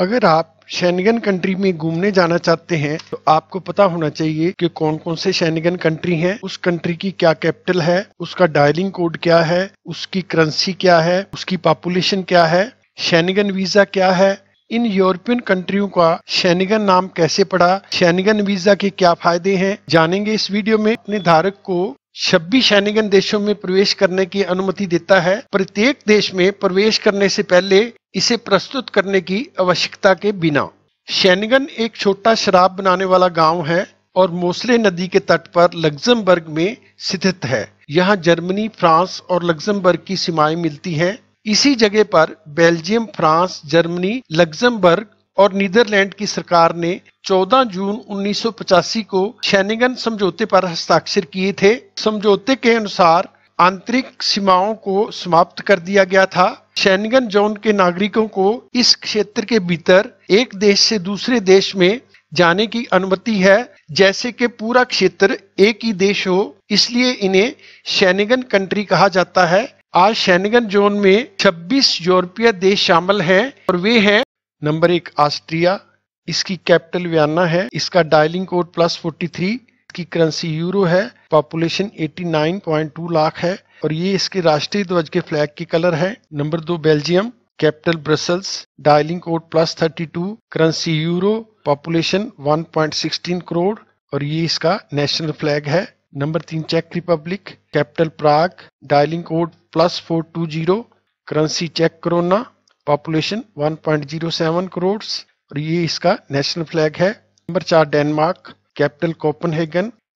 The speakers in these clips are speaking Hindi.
अगर आप शैनगन कंट्री में घूमने जाना चाहते हैं तो आपको पता होना चाहिए कि कौन कौन से शैनगन कंट्री हैं, उस कंट्री की क्या कैपिटल है उसका डायलिंग कोड क्या है उसकी करेंसी क्या है उसकी पॉपुलेशन क्या है शैनगन वीजा क्या है इन यूरोपियन कंट्रियों का शैनिगन नाम कैसे पड़ा शैनिगन वीजा के क्या फायदे हैं जानेंगे इस वीडियो में अपने धारक को छब्बीस शैनिगन देशों में प्रवेश करने की अनुमति देता है प्रत्येक देश में प्रवेश करने से पहले इसे प्रस्तुत करने की आवश्यकता के बिना शैनगन एक छोटा शराब बनाने वाला गांव है और मोसले नदी के तट पर लग्जमबर्ग में स्थित है यहां जर्मनी फ्रांस और लग्जमबर्ग की सीमाएं मिलती हैं इसी जगह पर बेल्जियम फ्रांस जर्मनी लग्जमबर्ग और नीदरलैंड की सरकार ने 14 जून 1985 को शैनिगन समझौते पर हस्ताक्षर किए थे समझौते के अनुसार आंतरिक सीमाओं को समाप्त कर दिया गया था शैनगन जोन के नागरिकों को इस क्षेत्र के भीतर एक देश से दूसरे देश में जाने की अनुमति है जैसे कि पूरा क्षेत्र एक ही देश हो इसलिए इन्हें शैनगन कंट्री कहा जाता है आज शैनगन जोन में 26 यूरोपीय देश शामिल हैं और वे हैं नंबर एक ऑस्ट्रिया इसकी कैपिटल व्याना है इसका डायलिंग कोड प्लस थ्री की करेंसी यूरो है पॉपुलेशन 89.2 लाख है और ये इसके राष्ट्रीय ध्वज के फ्लैग की कलर है नंबर दो Belgium capital Brussels dialling code plus 32 currency euro population 1.16 crore और ये इसका नेशनल फ्लैग है नंबर तीन check Republic capital Prague dialling code plus four to zero currency check corona population 1.07 crore और ये इसका नेशनल फ्लैग है नंबर चार Denmark capital Köppen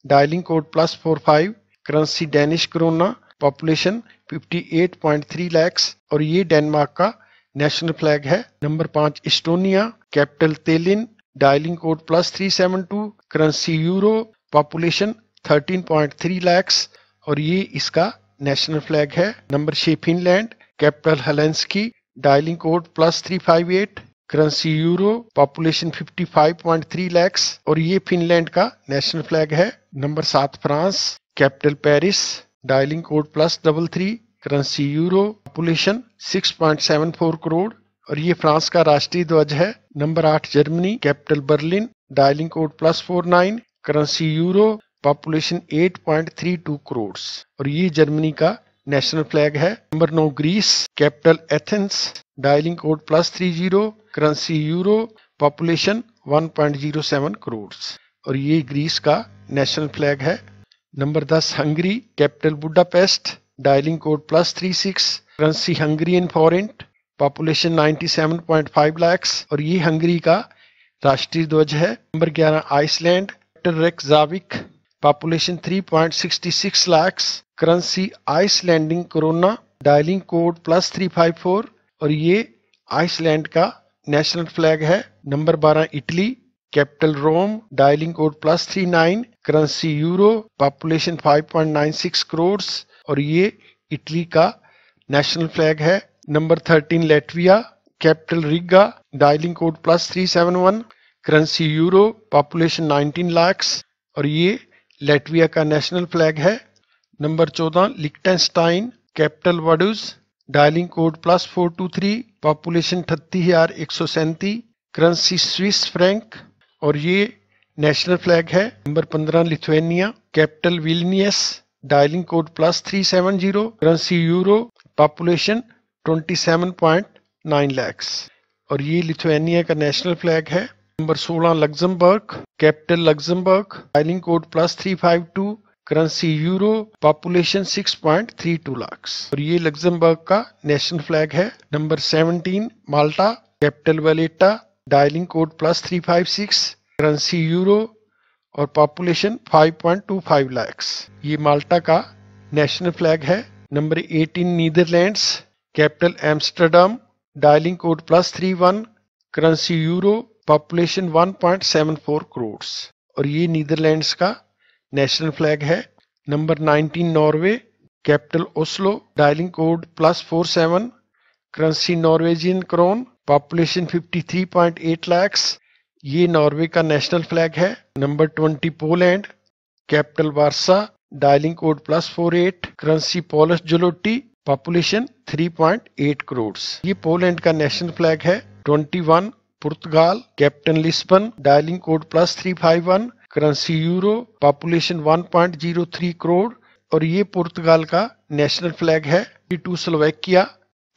dialling code plus four five currency Danish corona population 58.3 lakhs और ये डेनमार्क का नेशनल फ्लैग है नंबर पांच Estonia capital Tallinn dialling code plus three seven two currency euro population 13.3 lakhs और ये इसका नेशनल फ्लैग है नंबर छह Finland capital Helsinki dialling code plus three five eight currency euro population 55.3 lakhs और ये फिनलैंड का नेशनल फ्लैग है नंबर सात France capital Paris dialling code plus double three currency euro population 6.74 crore और ये फ्रांस का राष्ट्रीय ध्वज है नंबर आठ Germany capital Berlin dialling code plus four nine currency euro population 8.32 crore और ये जर्मनी का नेशनल फ्लैग है नंबर नौ Greece capital Athens dialling code plus three zero currency euro population seven crore और ये ग्रीस का नेशनल फ्लैग है नंबर दस Hungary capital Budapest dialling code plus three six Hungarian forint population five lakhs और ये हंगरी का राष्ट्रीय ध्वज है नंबर ग्यारह Iceland Reykjavik population three point sixty six lakhs currency Icelandic krona dialling code plus three five four और ये आइसलैंड का नेशनल फ्लैग है नंबर बारह Italy capital Rome dialling code plus three nine currency euro population 5.96 crore और ये इटली का नेशनल फ्लैग है number 13 Latvia capital Riga dialling code plus three seven one currency euro population 19 lakh और ये लेटविया का नेशनल फ्लैग है number 14 Liechtenstein capital Vaduz dialling code plus four two three population अठत्ती हजार एक सौ सैंती करेंसी स्विस फ्रैंक और ये नेशनल फ्लैग है number 15 Lithuania capital Vilnius dialling code plus three seven zero currency euro population twenty seven nine lakhs और ये लिथुएनिया का नेशनल फ्लैग है number 16 Luxembourg capital Luxembourg dialling code plus three five two currency euro population six three two lakhs और ये लग्जमबर्ग का नेशनल फ्लैग है number 17 Malta capital Valletta dialling code plus three five six currency euro और पॉपुलेशन 5.25 लाख ये माल्टा का नेशनल फ्लैग है number 18 Netherlands capital Amsterdam dialling code plus three one currency euro population 1.74 crore और ये नीदरलैंड्स का नेशनल फ्लैग है number 19 Norway capital Oslo dialling code plus four seven currency Norwegian krone population 53.8 lakh ये नॉर्वे का नेशनल फ्लैग है number twenty Poland capital Warsaw dialling code plus four eight currency Polish zloty population 3.8 crore ये पोलैंड का नेशनल फ्लैग है 21 Portugal capital Lisbon dialling code plus three five one currency euro population 1.03 crore और ये पुर्तगाल का नेशनल फ्लैग है two Slovakia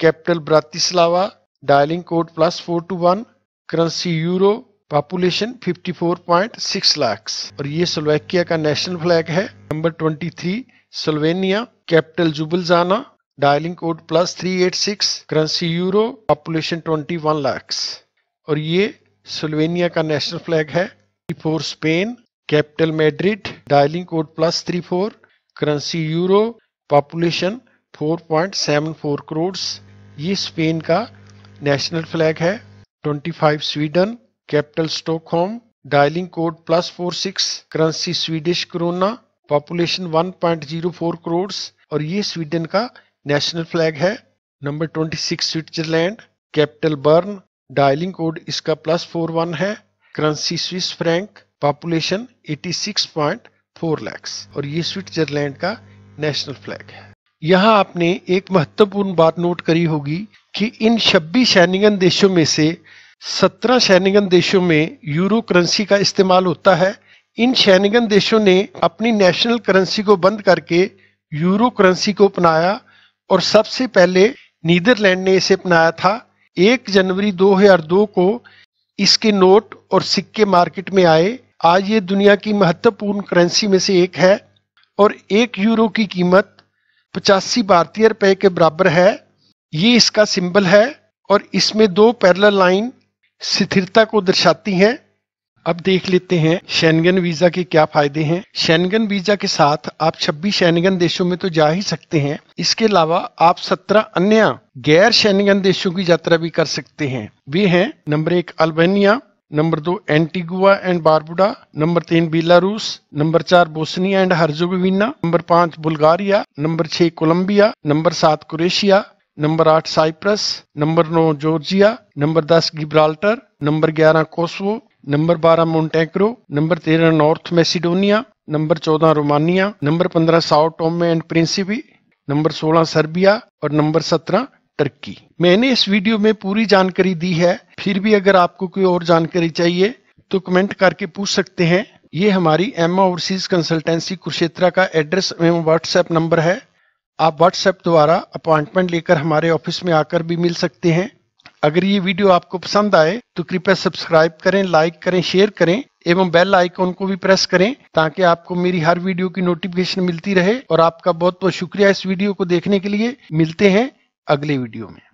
capital Bratislava dialling code plus four two one currency euro population 54.6 lakh और ये स्लोवाकिया का नेशनल फ्लैग है number 23 Slovenia capital Ljubljana dialling code plus 386 currency euro population 21 lakh और ये स्लोवेनिया का नेशनल फ्लैग है four Spain capital Madrid dialling code plus three four currency euro population 4.74 crore ये स्पेन का नेशनल फ्लैग है 25 Sweden capital Stockholm dialling code plus four six currency Swedish krona population 1.04 crore और ये स्वीडन का नेशनल फ्लैग है number 26 Switzerland capital Bern dialling code इसका प्लस फोर वन है currency Swiss Frank population 86.4 lakhs और ये स्विट्जरलैंड का नेशनल फ्लैग है यहाँ आपने एक महत्वपूर्ण बात नोट करी होगी कि इन छब्बीस सैनिगन देशों में से सत्रह शैनिगन देशों में यूरो करेंसी का इस्तेमाल होता है इन शैनिगन देशों ने अपनी नेशनल करेंसी को बंद करके यूरो करेंसी को अपनाया और सबसे पहले नीदरलैंड ने इसे अपनाया था 1 जनवरी 2002 को इसके नोट और सिक्के मार्केट में आए आज ये दुनिया की महत्वपूर्ण करेंसी में से एक है और एक यूरो की कीमत पचासी भारतीय रुपए के बराबर है ये इसका सिंबल है और इसमें दो पैरेलल लाइन स्थिरता को दर्शाती हैं अब देख लेते हैं शैनगन वीजा के क्या फायदे हैं शैनगन वीजा के साथ आप 26 शैनगन देशों में तो जा ही सकते हैं इसके अलावा आप 17 अन्य गैर शैनगन देशों की यात्रा भी कर सकते हैं वे हैं नंबर एक अल्बेनिया नंबर दो एंटीगुआ एंड बारबुडा नंबर तीन बेलारूस नंबर चार बोस्निया एंड हर्जोगोविना नंबर पांच बुल्गारिया नंबर छह कोलंबिया नंबर सात क्रोएशिया नंबर आठ साइप्रस नंबर नौ जॉर्जिया नंबर दस गिब्राल्टर नंबर ग्यारह कोसवो नंबर बारह मोन्टेग्रो नंबर तेरह नॉर्थ मैसिडोनिया नंबर चौदह रोमानिया नंबर पंद्रह Sao Tome and Principe number सोलह सर्बिया और नंबर सत्रह टर्की मैंने इस वीडियो में पूरी जानकारी दी है फिर भी अगर आपको कोई और जानकारी चाहिए तो कमेंट करके पूछ सकते हैं ये हमारी एम ओवरसीज कंसल्टेंसी कुरुक्षेत्रा का एड्रेस एवं व्हाट्सएप नंबर है आप व्हाट्सएप द्वारा अपॉइंटमेंट लेकर हमारे ऑफिस में आकर भी मिल सकते हैं अगर ये वीडियो आपको पसंद आए तो कृपया सब्सक्राइब करें लाइक करें शेयर करें एवं बेल आइकॉन को भी प्रेस करें ताकि आपको मेरी हर वीडियो की नोटिफिकेशन मिलती रहे और आपका बहुत बहुत शुक्रिया इस वीडियो को देखने के लिए मिलते हैं अगले वीडियो में